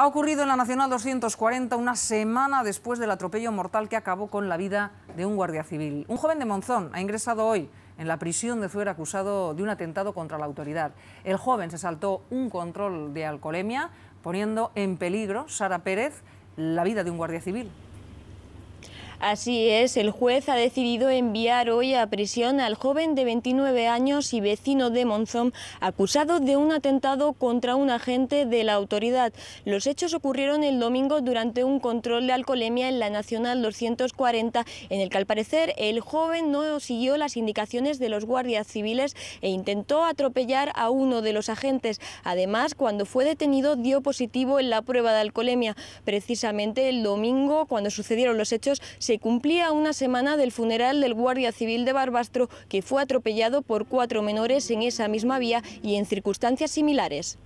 ha ocurrido en la Nacional 240 una semana después del atropello mortal que acabó con la vida de un guardia civil. Un joven de Monzón ha ingresado hoy en la prisión de fuera acusado de un atentado contra la autoridad. El joven se saltó un control de alcoholemia poniendo en peligro Sara Pérez la vida de un guardia civil. Así es, el juez ha decidido enviar hoy a prisión al joven de 29 años y vecino de Monzón, acusado de un atentado contra un agente de la autoridad. Los hechos ocurrieron el domingo durante un control de alcoholemia en la Nacional 240, en el que al parecer el joven no siguió las indicaciones de los guardias civiles e intentó atropellar a uno de los agentes. Además, cuando fue detenido dio positivo en la prueba de alcoholemia. Precisamente el domingo, cuando sucedieron los hechos, se cumplía una semana del funeral del guardia civil de Barbastro que fue atropellado por cuatro menores en esa misma vía y en circunstancias similares.